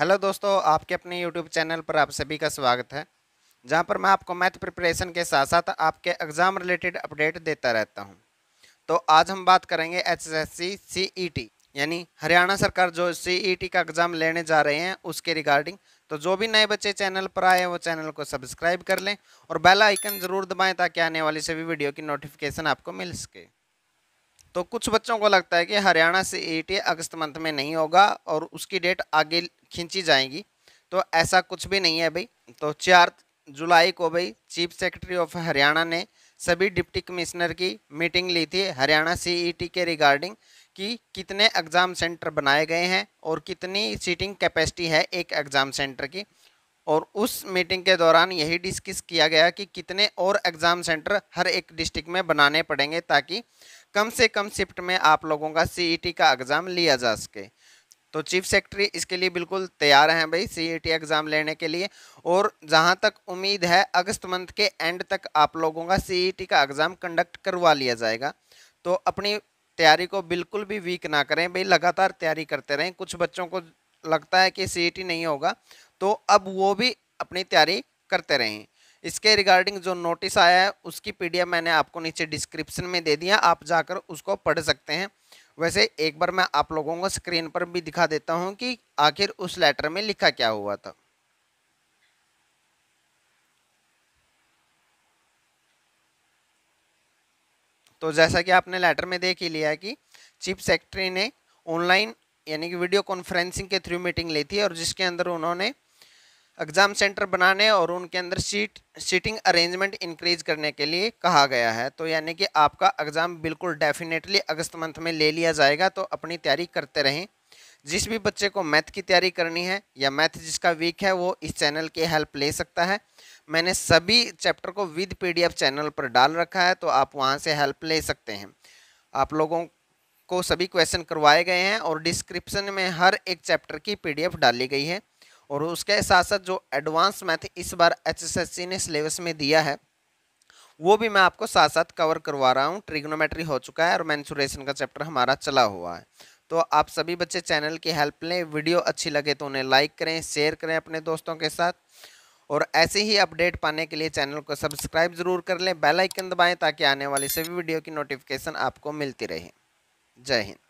hello दोस्तों आपके अपने यूट्यूब चैनल पर आप सभी का स्वागत है जहां पर मैं आपको मैथ प्रिपरेशन के साथ साथ आपके एग्ज़ाम रिलेटेड अपडेट देता रहता हूं तो आज हम बात करेंगे एचएसएससी सीईटी यानी हरियाणा सरकार जो सीईटी का एग्ज़ाम लेने जा रहे हैं उसके रिगार्डिंग तो जो भी नए बच्चे चैनल पर आए वो चैनल को सब्सक्राइब कर लें और बेल आइकन ज़रूर दबाएँ ताकि आने वाली सभी वीडियो की नोटिफिकेशन आपको मिल सके तो कुछ बच्चों को लगता है कि हरियाणा से ई अगस्त मंथ में नहीं होगा और उसकी डेट आगे खींची जाएंगी तो ऐसा कुछ भी नहीं है भाई तो चार जुलाई को भाई चीफ सेक्रेटरी ऑफ हरियाणा ने सभी डिप्टी कमिश्नर की मीटिंग ली थी हरियाणा सीईटी e के रिगार्डिंग कि कितने एग्ज़ाम सेंटर बनाए गए हैं और कितनी सीटिंग कैपेसिटी है एक एग्ज़ाम सेंटर की और उस मीटिंग के दौरान यही डिस्कस किया गया कि कितने और एग्ज़ाम सेंटर हर एक डिस्ट्रिक्ट में बनाने पड़ेंगे ताकि कम से कम शिफ्ट में आप लोगों का सीईटी e का एग्ज़ाम लिया जा सके तो चीफ सेक्रेटरी इसके लिए बिल्कुल तैयार हैं भाई सी एग्ज़ाम लेने के लिए और जहाँ तक उम्मीद है अगस्त मंथ के एंड तक आप लोगों का सी का एग्ज़ाम कंडक्ट करवा लिया जाएगा तो अपनी तैयारी को बिल्कुल भी वीक ना करें भाई लगातार तैयारी करते रहें कुछ बच्चों को लगता है कि सी नहीं होगा तो अब वो भी अपनी तैयारी करते रहें इसके रिगार्डिंग जो नोटिस आया है उसकी पीडीएफ मैंने आपको नीचे डिस्क्रिप्शन में दे दिया आप जाकर उसको पढ़ सकते हैं वैसे एक बार मैं आप लोगों को स्क्रीन पर भी दिखा देता हूँ कि आखिर उस लेटर में लिखा क्या हुआ था तो जैसा कि आपने लेटर में देख ही लिया कि चीफ सेक्रेटरी ने ऑनलाइन यानी कि वीडियो कॉन्फ्रेंसिंग के थ्रू मीटिंग ली थी और जिसके अंदर उन्होंने एग्ज़ाम सेंटर बनाने और उनके अंदर सीट सीटिंग अरेंजमेंट इंक्रीज करने के लिए कहा गया है तो यानी कि आपका एग्ज़ाम बिल्कुल डेफिनेटली अगस्त मंथ में ले लिया जाएगा तो अपनी तैयारी करते रहें जिस भी बच्चे को मैथ की तैयारी करनी है या मैथ जिसका वीक है वो इस चैनल की हेल्प ले सकता है मैंने सभी चैप्टर को विद पी चैनल पर डाल रखा है तो आप वहाँ से हेल्प ले सकते हैं आप लोगों को सभी क्वेश्चन करवाए गए हैं और डिस्क्रिप्शन में हर एक चैप्टर की पीडीएफ डाली गई है और उसके साथ साथ जो एडवांस मैथ इस बार एचएसएससी ने सिलेबस में दिया है वो भी मैं आपको साथ साथ कवर करवा रहा हूँ ट्रिग्नोमेट्री हो चुका है और मैंसुरेशन का चैप्टर हमारा चला हुआ है तो आप सभी बच्चे चैनल की हेल्प लें वीडियो अच्छी लगे तो उन्हें लाइक करें शेयर करें अपने दोस्तों के साथ और ऐसे ही अपडेट पाने के लिए चैनल को सब्सक्राइब जरूर कर लें बेल आइकन दबाएं ताकि आने वाली सभी वीडियो की नोटिफिकेशन आपको मिलती रहे जय हिंद